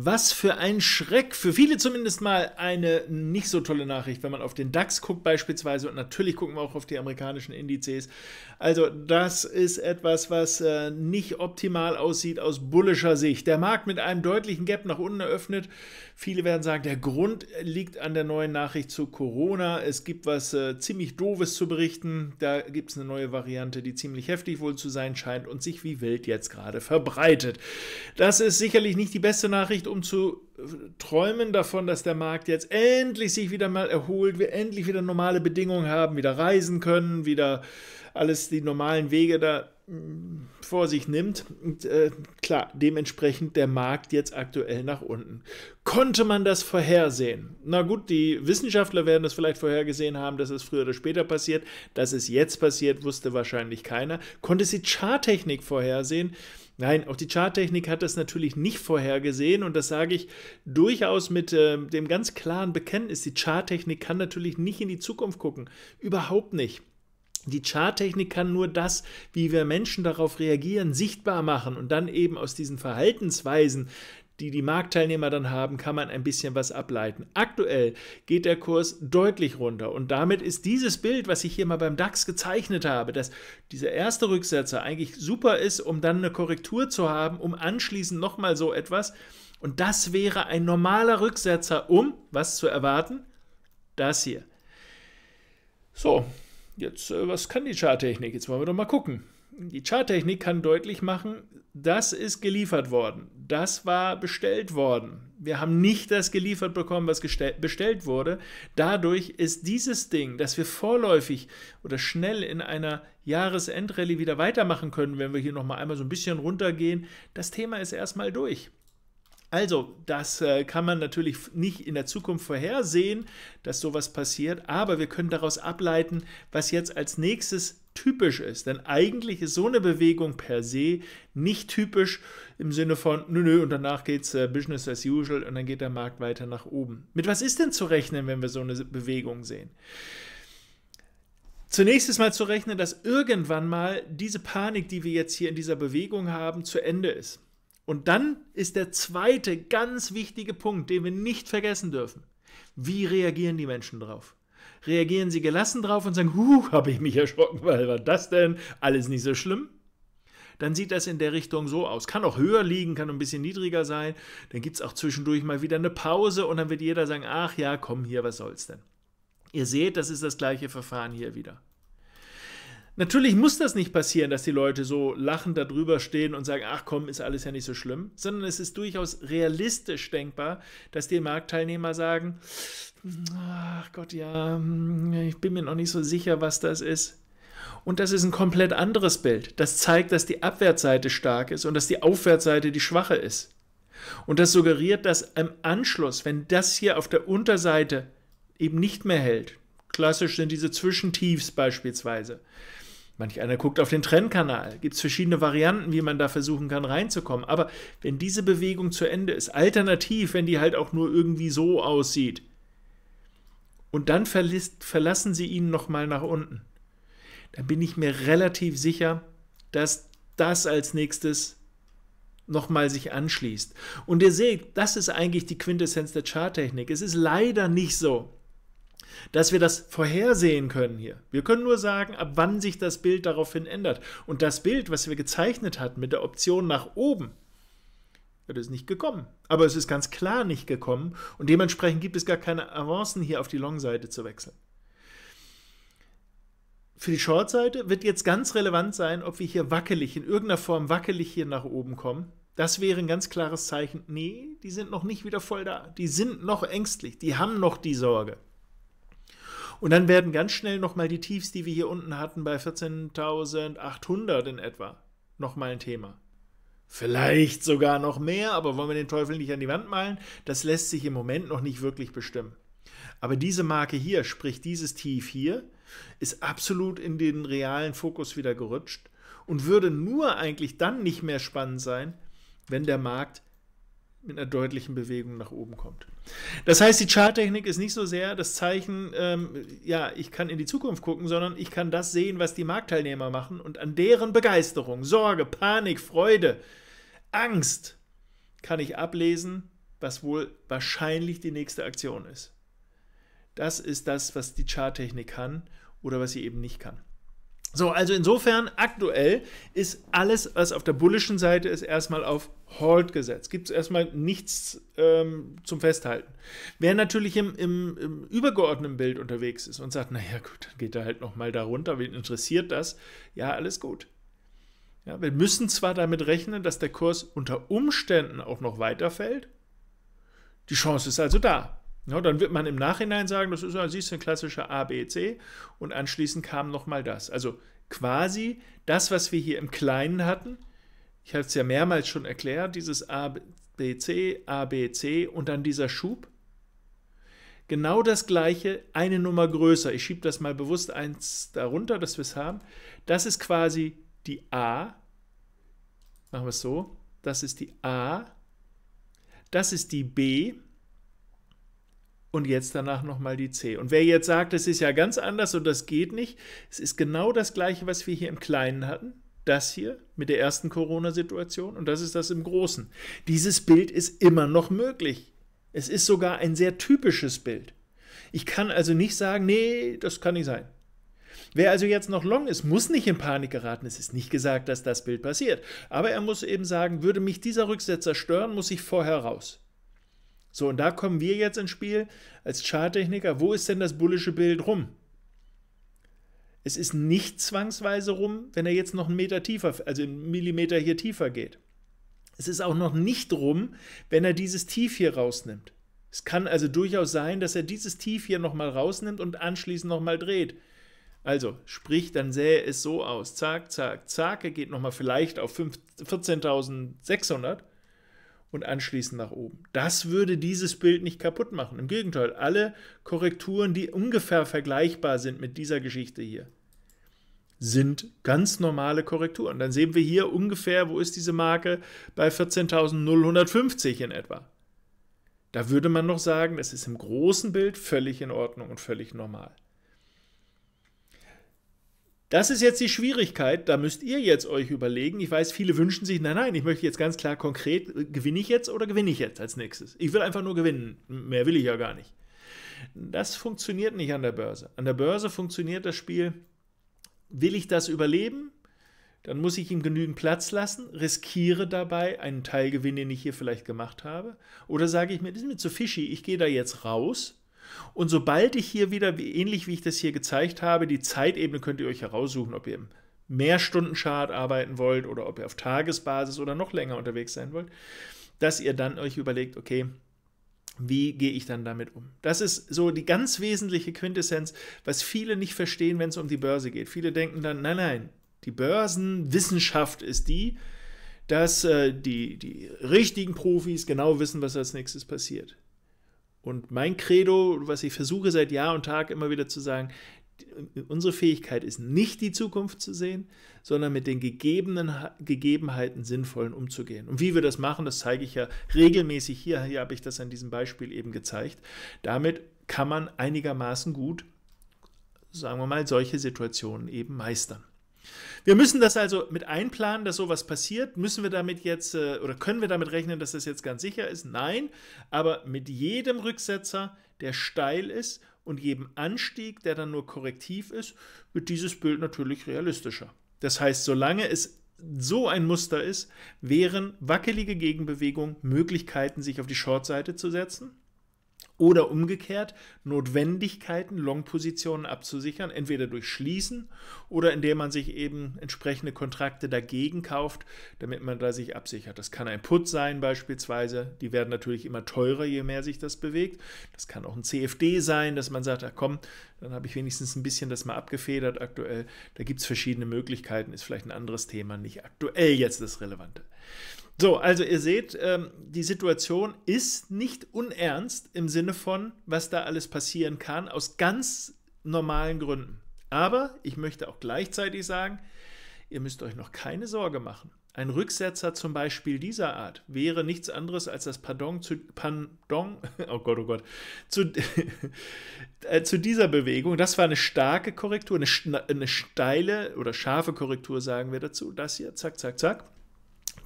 Was für ein Schreck. Für viele zumindest mal eine nicht so tolle Nachricht, wenn man auf den DAX guckt beispielsweise. Und natürlich gucken wir auch auf die amerikanischen Indizes. Also das ist etwas, was äh, nicht optimal aussieht aus bullischer Sicht. Der Markt mit einem deutlichen Gap nach unten eröffnet. Viele werden sagen, der Grund liegt an der neuen Nachricht zu Corona. Es gibt was äh, ziemlich Doofes zu berichten. Da gibt es eine neue Variante, die ziemlich heftig wohl zu sein scheint und sich wie wild jetzt gerade verbreitet. Das ist sicherlich nicht die beste Nachricht um zu äh, träumen davon, dass der Markt jetzt endlich sich wieder mal erholt, wir endlich wieder normale Bedingungen haben, wieder reisen können, wieder alles die normalen Wege da mm, vor sich nimmt. Und, äh, klar, dementsprechend der Markt jetzt aktuell nach unten. Konnte man das vorhersehen? Na gut, die Wissenschaftler werden das vielleicht vorhergesehen haben, dass es früher oder später passiert. Dass es jetzt passiert, wusste wahrscheinlich keiner. Konnte sie Charttechnik vorhersehen? Nein, auch die Charttechnik hat das natürlich nicht vorhergesehen und das sage ich durchaus mit äh, dem ganz klaren Bekenntnis. Die Charttechnik kann natürlich nicht in die Zukunft gucken. Überhaupt nicht. Die Charttechnik kann nur das, wie wir Menschen darauf reagieren, sichtbar machen und dann eben aus diesen Verhaltensweisen die die Marktteilnehmer dann haben, kann man ein bisschen was ableiten. Aktuell geht der Kurs deutlich runter und damit ist dieses Bild, was ich hier mal beim DAX gezeichnet habe, dass dieser erste Rücksetzer eigentlich super ist, um dann eine Korrektur zu haben, um anschließend nochmal so etwas. Und das wäre ein normaler Rücksetzer, um was zu erwarten? Das hier. So, jetzt, äh, was kann die Charttechnik? Jetzt wollen wir doch mal gucken. Die Charttechnik kann deutlich machen, das ist geliefert worden das war bestellt worden. Wir haben nicht das geliefert bekommen, was bestellt wurde. Dadurch ist dieses Ding, dass wir vorläufig oder schnell in einer Jahresendrallye wieder weitermachen können, wenn wir hier nochmal einmal so ein bisschen runtergehen, das Thema ist erstmal durch. Also, das äh, kann man natürlich nicht in der Zukunft vorhersehen, dass sowas passiert, aber wir können daraus ableiten, was jetzt als nächstes typisch ist. Denn eigentlich ist so eine Bewegung per se nicht typisch im Sinne von, nö, nö, und danach geht's äh, Business as usual und dann geht der Markt weiter nach oben. Mit was ist denn zu rechnen, wenn wir so eine Bewegung sehen? Zunächst ist mal zu rechnen, dass irgendwann mal diese Panik, die wir jetzt hier in dieser Bewegung haben, zu Ende ist. Und dann ist der zweite ganz wichtige Punkt, den wir nicht vergessen dürfen. Wie reagieren die Menschen drauf? reagieren sie gelassen drauf und sagen, huh, habe ich mich erschrocken, weil war das denn? Alles nicht so schlimm. Dann sieht das in der Richtung so aus. Kann auch höher liegen, kann ein bisschen niedriger sein. Dann gibt es auch zwischendurch mal wieder eine Pause und dann wird jeder sagen, ach ja, komm hier, was soll's denn? Ihr seht, das ist das gleiche Verfahren hier wieder. Natürlich muss das nicht passieren, dass die Leute so lachend darüber stehen und sagen, ach komm, ist alles ja nicht so schlimm, sondern es ist durchaus realistisch denkbar, dass die Marktteilnehmer sagen, ach Gott, ja, ich bin mir noch nicht so sicher, was das ist. Und das ist ein komplett anderes Bild. Das zeigt, dass die Abwärtsseite stark ist und dass die Aufwärtsseite die schwache ist. Und das suggeriert, dass im Anschluss, wenn das hier auf der Unterseite eben nicht mehr hält, klassisch sind diese Zwischentiefs beispielsweise, Manch einer guckt auf den Trennkanal. Gibt es verschiedene Varianten, wie man da versuchen kann, reinzukommen. Aber wenn diese Bewegung zu Ende ist, alternativ, wenn die halt auch nur irgendwie so aussieht, und dann verlässt, verlassen sie ihn nochmal nach unten, dann bin ich mir relativ sicher, dass das als nächstes nochmal sich anschließt. Und ihr seht, das ist eigentlich die Quintessenz der Charttechnik. Es ist leider nicht so, dass wir das vorhersehen können hier. Wir können nur sagen, ab wann sich das Bild daraufhin ändert. Und das Bild, was wir gezeichnet hatten mit der Option nach oben, ja, das ist nicht gekommen. Aber es ist ganz klar nicht gekommen und dementsprechend gibt es gar keine Avancen hier auf die Long-Seite zu wechseln. Für die Short-Seite wird jetzt ganz relevant sein, ob wir hier wackelig, in irgendeiner Form wackelig hier nach oben kommen. Das wäre ein ganz klares Zeichen, nee, die sind noch nicht wieder voll da. Die sind noch ängstlich, die haben noch die Sorge. Und dann werden ganz schnell nochmal die Tiefs, die wir hier unten hatten, bei 14.800 in etwa, nochmal ein Thema. Vielleicht sogar noch mehr, aber wollen wir den Teufel nicht an die Wand malen? Das lässt sich im Moment noch nicht wirklich bestimmen. Aber diese Marke hier, sprich dieses Tief hier, ist absolut in den realen Fokus wieder gerutscht und würde nur eigentlich dann nicht mehr spannend sein, wenn der Markt mit einer deutlichen Bewegung nach oben kommt. Das heißt, die Charttechnik ist nicht so sehr das Zeichen, ähm, ja, ich kann in die Zukunft gucken, sondern ich kann das sehen, was die Marktteilnehmer machen und an deren Begeisterung, Sorge, Panik, Freude, Angst kann ich ablesen, was wohl wahrscheinlich die nächste Aktion ist. Das ist das, was die Charttechnik kann oder was sie eben nicht kann. So, also insofern aktuell ist alles, was auf der bullischen Seite ist, erstmal auf Hold halt gesetzt. Gibt es erstmal nichts ähm, zum Festhalten. Wer natürlich im, im, im, übergeordneten Bild unterwegs ist und sagt, naja gut, dann geht er halt nochmal da runter, wen interessiert das? Ja, alles gut. Ja, wir müssen zwar damit rechnen, dass der Kurs unter Umständen auch noch weiterfällt. Die Chance ist also da. Ja, dann wird man im Nachhinein sagen, das ist ja, siehst du, ein klassischer A, B, C und anschließend kam nochmal das. Also quasi das, was wir hier im Kleinen hatten, ich habe es ja mehrmals schon erklärt, dieses A, B, C, A, B, C und dann dieser Schub. Genau das gleiche, eine Nummer größer. Ich schiebe das mal bewusst eins darunter, dass wir es haben. Das ist quasi die A. Machen wir es so. Das ist die A. Das ist die B und jetzt danach nochmal die C. Und wer jetzt sagt, es ist ja ganz anders und das geht nicht, es ist genau das gleiche, was wir hier im Kleinen hatten. Das hier mit der ersten Corona-Situation und das ist das im Großen. Dieses Bild ist immer noch möglich. Es ist sogar ein sehr typisches Bild. Ich kann also nicht sagen, nee, das kann nicht sein. Wer also jetzt noch long ist, muss nicht in Panik geraten. Es ist nicht gesagt, dass das Bild passiert. Aber er muss eben sagen, würde mich dieser Rücksetzer stören, muss ich vorher raus. So, und da kommen wir jetzt ins Spiel als Charttechniker. Wo ist denn das bullische Bild rum? Es ist nicht zwangsweise rum, wenn er jetzt noch einen Meter tiefer, also einen Millimeter hier tiefer geht. Es ist auch noch nicht rum, wenn er dieses Tief hier rausnimmt. Es kann also durchaus sein, dass er dieses Tief hier nochmal rausnimmt und anschließend nochmal dreht. Also, sprich, dann sähe es so aus. Zack, zack, zack. Er geht nochmal vielleicht auf 14.600 und anschließend nach oben. Das würde dieses Bild nicht kaputt machen. Im Gegenteil, alle Korrekturen, die ungefähr vergleichbar sind mit dieser Geschichte hier, sind ganz normale Korrekturen. Dann sehen wir hier ungefähr, wo ist diese Marke? Bei 14.050 in etwa. Da würde man noch sagen, es ist im großen Bild völlig in Ordnung und völlig normal. Das ist jetzt die Schwierigkeit, da müsst ihr jetzt euch überlegen. Ich weiß, viele wünschen sich, nein, nein, ich möchte jetzt ganz klar konkret, äh, gewinne ich jetzt oder gewinne ich jetzt als nächstes? Ich will einfach nur gewinnen, mehr will ich ja gar nicht. Das funktioniert nicht an der Börse. An der Börse funktioniert das Spiel, will ich das überleben? Dann muss ich ihm genügend Platz lassen, riskiere dabei einen Teilgewinn, den ich hier vielleicht gemacht habe. Oder sage ich mir, das ist mir zu fishy, ich gehe da jetzt raus und sobald ich hier wieder, wie, ähnlich wie ich das hier gezeigt habe, die Zeitebene könnt ihr euch heraussuchen, ob ihr im Mehrstunden-Chart arbeiten wollt oder ob ihr auf Tagesbasis oder noch länger unterwegs sein wollt, dass ihr dann euch überlegt, okay, wie gehe ich dann damit um? Das ist so die ganz wesentliche Quintessenz, was viele nicht verstehen, wenn es um die Börse geht. Viele denken dann, nein, nein, die Börsenwissenschaft ist die, dass äh, die, die richtigen Profis genau wissen, was als nächstes passiert. Und mein Credo, was ich versuche seit Jahr und Tag immer wieder zu sagen, unsere Fähigkeit ist nicht die Zukunft zu sehen, sondern mit den gegebenen Gegebenheiten sinnvollen umzugehen. Und wie wir das machen, das zeige ich ja regelmäßig hier. Hier habe ich das an diesem Beispiel eben gezeigt. Damit kann man einigermaßen gut, sagen wir mal, solche Situationen eben meistern. Wir müssen das also mit einplanen, dass sowas passiert. Müssen wir damit jetzt äh, oder können wir damit rechnen, dass das jetzt ganz sicher ist? Nein, aber mit jedem Rücksetzer, der steil ist und jedem Anstieg, der dann nur korrektiv ist, wird dieses Bild natürlich realistischer. Das heißt, solange es so ein Muster ist, wären wackelige Gegenbewegungen Möglichkeiten, sich auf die Shortseite zu setzen oder umgekehrt Notwendigkeiten, Long-Positionen abzusichern, entweder durch Schließen oder indem man sich eben entsprechende Kontrakte dagegen kauft, damit man da sich absichert. Das kann ein Put sein beispielsweise, die werden natürlich immer teurer, je mehr sich das bewegt. Das kann auch ein CFD sein, dass man sagt, ach komm, dann habe ich wenigstens ein bisschen das mal abgefedert aktuell. Da gibt es verschiedene Möglichkeiten, ist vielleicht ein anderes Thema, nicht aktuell jetzt das Relevante. So, also ihr seht, ähm, die Situation ist nicht unernst im Sinne von, was da alles passieren kann, aus ganz normalen Gründen. Aber ich möchte auch gleichzeitig sagen, ihr müsst euch noch keine Sorge machen. Ein Rücksetzer zum Beispiel dieser Art wäre nichts anderes als das Pardon zu, Pardon, oh Gott, oh Gott, zu, äh, zu dieser Bewegung. Das war eine starke Korrektur, eine, eine steile oder scharfe Korrektur, sagen wir dazu. Das hier, zack, zack, zack.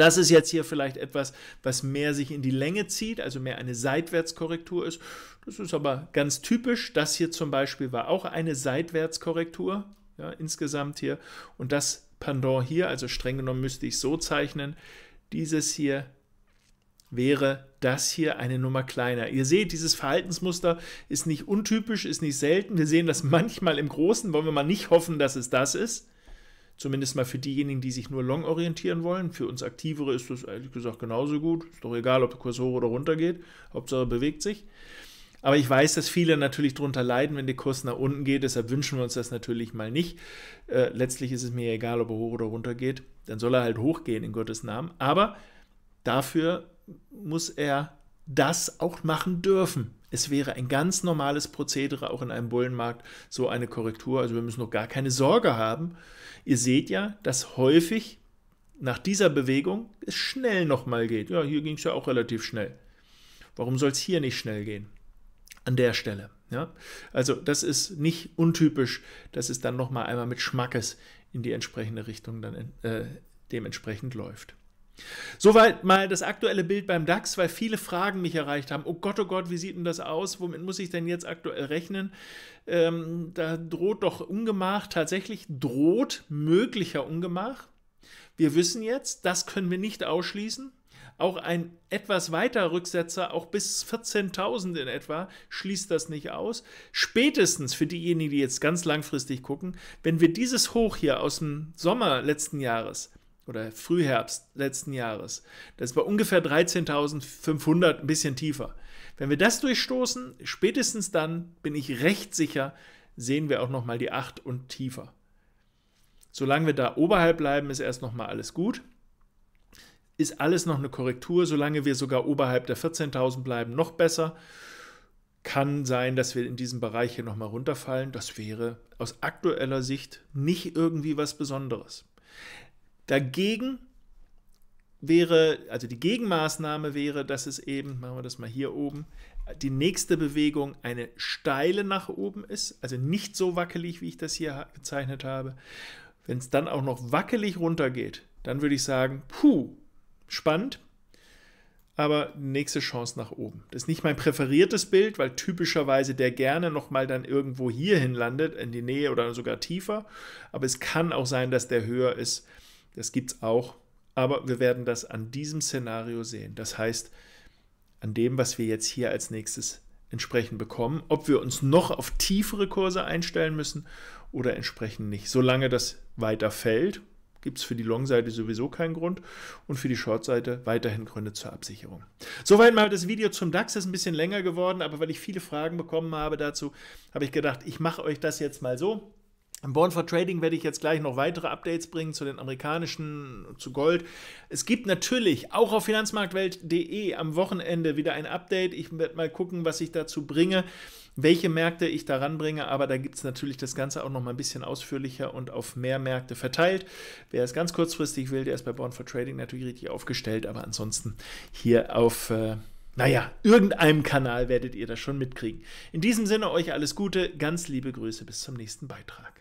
Das ist jetzt hier vielleicht etwas, was mehr sich in die Länge zieht, also mehr eine Seitwärtskorrektur ist. Das ist aber ganz typisch. Das hier zum Beispiel war auch eine Seitwärtskorrektur ja, insgesamt hier. Und das Pendant hier, also streng genommen müsste ich so zeichnen, dieses hier wäre das hier eine Nummer kleiner. Ihr seht, dieses Verhaltensmuster ist nicht untypisch, ist nicht selten. Wir sehen das manchmal im Großen, wollen wir mal nicht hoffen, dass es das ist. Zumindest mal für diejenigen, die sich nur long orientieren wollen. Für uns Aktivere ist das ehrlich gesagt genauso gut. Ist doch egal, ob der Kurs hoch oder runter geht. Hauptsache bewegt sich. Aber ich weiß, dass viele natürlich darunter leiden, wenn der Kurs nach unten geht. Deshalb wünschen wir uns das natürlich mal nicht. Äh, letztlich ist es mir egal, ob er hoch oder runter geht. Dann soll er halt hochgehen in Gottes Namen. Aber dafür muss er das auch machen dürfen. Es wäre ein ganz normales Prozedere auch in einem Bullenmarkt, so eine Korrektur. Also wir müssen noch gar keine Sorge haben. Ihr seht ja, dass häufig nach dieser Bewegung es schnell nochmal geht. Ja, hier ging es ja auch relativ schnell. Warum soll es hier nicht schnell gehen? An der Stelle. Ja? Also das ist nicht untypisch, dass es dann nochmal einmal mit Schmackes in die entsprechende Richtung dann äh, dementsprechend läuft. Soweit mal das aktuelle Bild beim DAX, weil viele Fragen mich erreicht haben. Oh Gott, oh Gott, wie sieht denn das aus? Womit muss ich denn jetzt aktuell rechnen? Ähm, da droht doch Ungemach. Tatsächlich droht möglicher Ungemach. Wir wissen jetzt, das können wir nicht ausschließen. Auch ein etwas weiter Rücksetzer, auch bis 14.000 in etwa, schließt das nicht aus. Spätestens für diejenigen, die jetzt ganz langfristig gucken, wenn wir dieses Hoch hier aus dem Sommer letzten Jahres oder Frühherbst letzten Jahres. Das war ungefähr 13.500, ein bisschen tiefer. Wenn wir das durchstoßen, spätestens dann bin ich recht sicher, sehen wir auch nochmal die 8 und tiefer. Solange wir da oberhalb bleiben, ist erst nochmal alles gut. Ist alles noch eine Korrektur, solange wir sogar oberhalb der 14.000 bleiben, noch besser. Kann sein, dass wir in diesem Bereich hier nochmal runterfallen. Das wäre aus aktueller Sicht nicht irgendwie was Besonderes. Dagegen wäre, also die Gegenmaßnahme wäre, dass es eben, machen wir das mal hier oben, die nächste Bewegung eine steile nach oben ist, also nicht so wackelig, wie ich das hier gezeichnet habe. Wenn es dann auch noch wackelig runtergeht, dann würde ich sagen, puh, spannend, aber nächste Chance nach oben. Das ist nicht mein präferiertes Bild, weil typischerweise der gerne nochmal dann irgendwo hierhin landet, in die Nähe oder sogar tiefer. Aber es kann auch sein, dass der höher ist das gibt es auch. Aber wir werden das an diesem Szenario sehen. Das heißt, an dem, was wir jetzt hier als nächstes entsprechend bekommen, ob wir uns noch auf tiefere Kurse einstellen müssen oder entsprechend nicht. Solange das weiter fällt, gibt es für die Long-Seite sowieso keinen Grund und für die Short-Seite weiterhin Gründe zur Absicherung. Soweit mal das Video zum DAX, das ist ein bisschen länger geworden, aber weil ich viele Fragen bekommen habe dazu, habe ich gedacht, ich mache euch das jetzt mal so. Im Born for Trading werde ich jetzt gleich noch weitere Updates bringen zu den amerikanischen, zu Gold. Es gibt natürlich auch auf finanzmarktwelt.de am Wochenende wieder ein Update. Ich werde mal gucken, was ich dazu bringe, welche Märkte ich daran bringe. Aber da gibt es natürlich das Ganze auch noch mal ein bisschen ausführlicher und auf mehr Märkte verteilt. Wer es ganz kurzfristig will, der ist bei Born for Trading natürlich richtig aufgestellt. Aber ansonsten hier auf. Äh, naja, irgendeinem Kanal werdet ihr das schon mitkriegen. In diesem Sinne euch alles Gute, ganz liebe Grüße, bis zum nächsten Beitrag.